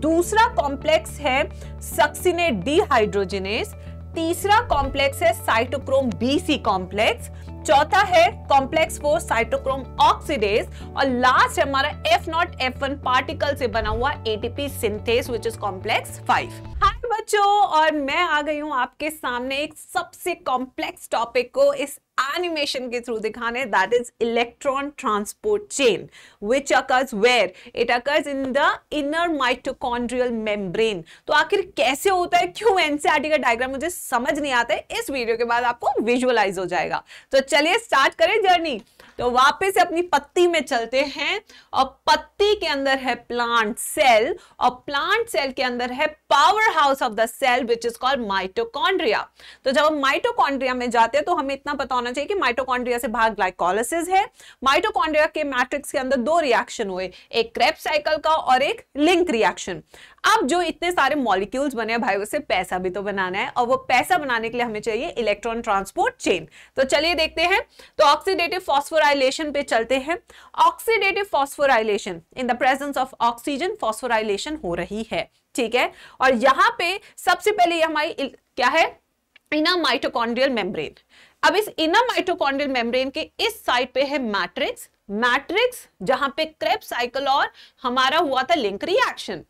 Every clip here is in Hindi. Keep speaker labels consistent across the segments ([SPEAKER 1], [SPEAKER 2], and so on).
[SPEAKER 1] दूसरा कॉम्प्लेक्स है सक्सिनेट डीहाइड्रोजिनेस तीसरा कॉम्प्लेक्स है साइटोक्रोम बीसी कॉम्प्लेक्स चौथा है कॉम्प्लेक्स फोर साइटोक्रोम ऑक्सीडेज और लास्ट है हमारा F naught F one particle से बना हुआ ATP synthase which is complex five बच्चों और मैं आ गई हूं आपके सामने एक सबसे कॉम्प्लेक्स टॉपिक को इस एनिमेशन के थ्रू दिखाने that is electron transport chain which occurs where it occurs in the inner mitochondrial membrane तो आखिर कैसे होता है क्यों एनसीआरटी e का डायग्राम मुझे समझ नहीं आता है इस वीडियो के बाद आपको विजुअलाइज हो जाएगा तो चलिए स्टार्ट करें जर्नी तो वापस अपनी पत्ती में चलते हैं और पत्ती पत्ती के अंदर है प्लांट सेल और प्लांट सेल के अंदर है powerhouse of the cell which is called mitochondria तो जब हम माइटोकॉन्ड्रिया में जाते हैं तो हमें इतना पता होना चाहिए कि माइटोकॉन्ड्रिया से भाग ग्लाइकोलाइसिस है माइटोकॉन्ड्रिया के मैट्रिक्स के अंदर दो रिएक्शन हुए एक क्रेब साइकिल का और एक लिंक रिएक्शन अब जो इतने सारे मॉलिक्यूल्स बने हैं भाई उसे पैसा भी तो बनाना है और वो पैसा बनाने के लिए हमें चाहिए इलेक्ट्रॉन ट्रांसपोर्ट चेन तो चलिए देखते हैं तो ऑक्सीडेटिव फॉस्फोराइलेशन पे चलते हैं oxidative phosphorylation in the presence of oxygen phosphorylation हो रही है ठीक है और यहां पे सबसे पहले हमारी क्या है इना माइटोकॉन्ड्रियल मेम्ब्रेन अब इस इना माइटोकॉन्ड्रियल मेम्ब्रेन के इस साइड पे है मैट्रिक्स मैट्रिक्स जहां पे क्रेप साइकिल और हमारा हुआ था लिंक रिएक्शन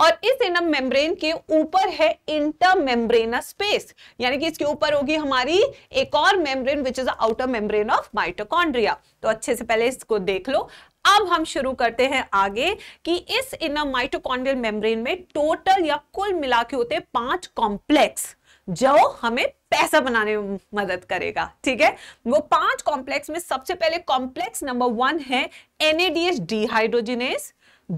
[SPEAKER 1] और इस इनम मेम्ब्रेन के ऊपर है इंटर इंटरमेम्ब्रेनस स्पेस यानी कि इसके ऊपर होगी हमारी एक और membrane which is outer membrane of mitochondria तो अच्छे से पहले इसको देख लो अब हम शुरू करते हैं आगे कि इस इनर माइटोकॉन्ड्रियल मेम्ब्रेन में टोटल या कुल मिला के होते पांच कॉम्प्लेक्स जो हमें पैसा बनाने में मदद करेगा ठीक है वो पांच कॉम्प्लेक्स में सबसे पहले कॉम्प्लेक्स नंबर वन है एनएडीएस डिहाइड्रोजिनेस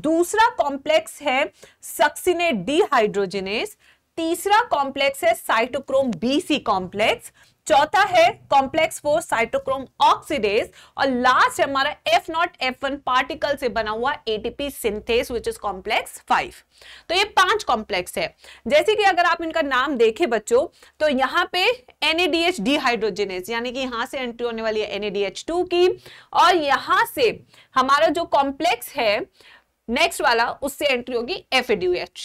[SPEAKER 1] दूसरा कॉम्प्लेक्स है सक्सिनेट डिहाइड्रोजिनेस तीसरा कॉम्प्लेक्स है साइटोक्रोम बीसी कॉम्प्लेक्स चौथा है कॉम्प्लेक्स फोर साइटोक्रोम ऑक्सीडेज और लास्ट हमारा F naught F one particle से बना हुआ ATP synthase which is complex five तो ये पांच कॉम्प्लेक्स है जैसे कि अगर आप इनका नाम देखें बच्चों तो यहाँ पे एनएडीएच डिहाइड्रोजिनेस यानी कि यहां से एंट्री होने वाली है एनएडीएच टू की और यहां से हमारा जो कॉम्प्लेक्स है नेक्स्ट वाला उससे एंट्री होगी एफ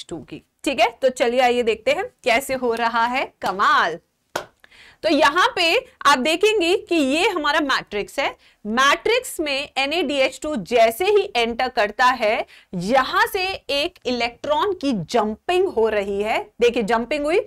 [SPEAKER 1] टू की ठीक है तो चलिए आइए देखते हैं कैसे हो रहा है कमाल तो यहां पे आप देखेंगे कि ये हमारा मैट्रिक्स है मैट्रिक्स में NaDH2 जैसे ही एंटर करता है यहां से एक इलेक्ट्रॉन की जंपिंग हो रही है देखिए जंपिंग हुई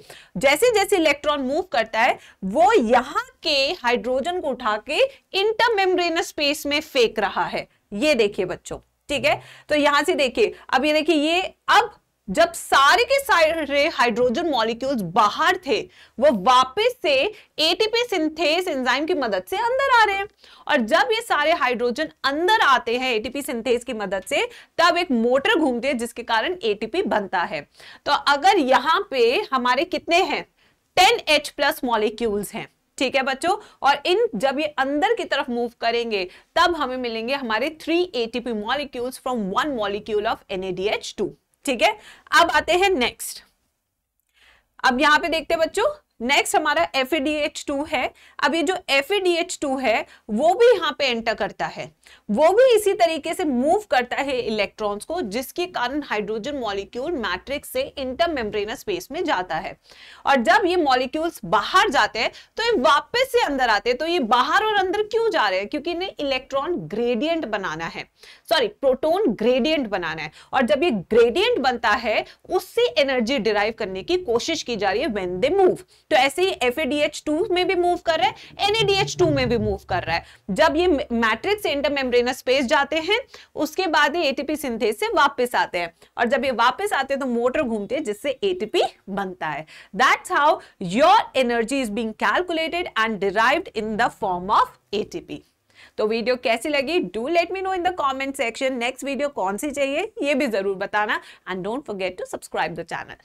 [SPEAKER 1] जैसे जैसे इलेक्ट्रॉन मूव करता है वो यहां के हाइड्रोजन को उठा के इंटरमेम्ब्रेनस स्पेस में फेंक रहा है ये देखिए बच्चों ठीक है तो यहां से देखिए अब ये देखिए ये अब जब सारे के सारे हाइड्रोजन मॉलिक्यूल्स बाहर थे वो वापस से एटीपी सिंथेस एंजाइम की मदद से अंदर आ रहे हैं और जब ये सारे हाइड्रोजन अंदर आते हैं एटीपी सिंथेस की मदद से तब एक मोटर घूमती है जिसके कारण एटीपी बनता है तो अगर यहाँ पे हमारे कितने हैं टेन एच प्लस मॉलिक्यूल्स हैं ठीक है बच्चों और इन जब ये अंदर की तरफ मूव करेंगे तब हमें मिलेंगे हमारे three ATP molecules from one molecule of NADH two ठीक है अब आते हैं नेक्स्ट अब यहां पे देखते हैं बच्चों नेक्स्ट हमारा एफ है अब ये जो एफ है वो भी यहाँ पे एंटर करता है वो भी इसी तरीके से मूव करता है इलेक्ट्रॉन्स को जिसके कारण हाइड्रोजन मॉलिक्यूल मैट्रिक्स से इंटरमेम्ब्रेनर स्पेस में जाता है और जब ये मॉलिक्यूल्स बाहर जाते हैं तो ये वापस से अंदर आते हैं तो ये बाहर और अंदर क्यों जा रहे हैं क्योंकि इन्हें इलेक्ट्रॉन ग्रेडियंट बनाना है सॉरी प्रोटोन ग्रेडियंट बनाना है और जब ये ग्रेडियंट बनता है उससे एनर्जी डिराइव करने की कोशिश की जा रही है वेन दे मूव तो ऐसे ही एफ टू में भी मूव कर रहा है एनएडीएच टू में भी मूव कर रहा है जब ये मैट्रिक्स इंटरमेम्ब्रेनस स्पेस जाते हैं उसके बाद ये एटीपी सिंथेस से वापस आते हैं और जब ये वापस आते हैं तो मोटर घूमती है जिससे एटीपी बनता है that's how your energy is being calculated and derived in the form of ATP तो वीडियो कैसी लगी do let me know in the comment section next video कौन सी चाहिए ये भी जरूर बताना and don't forget to subscribe the channel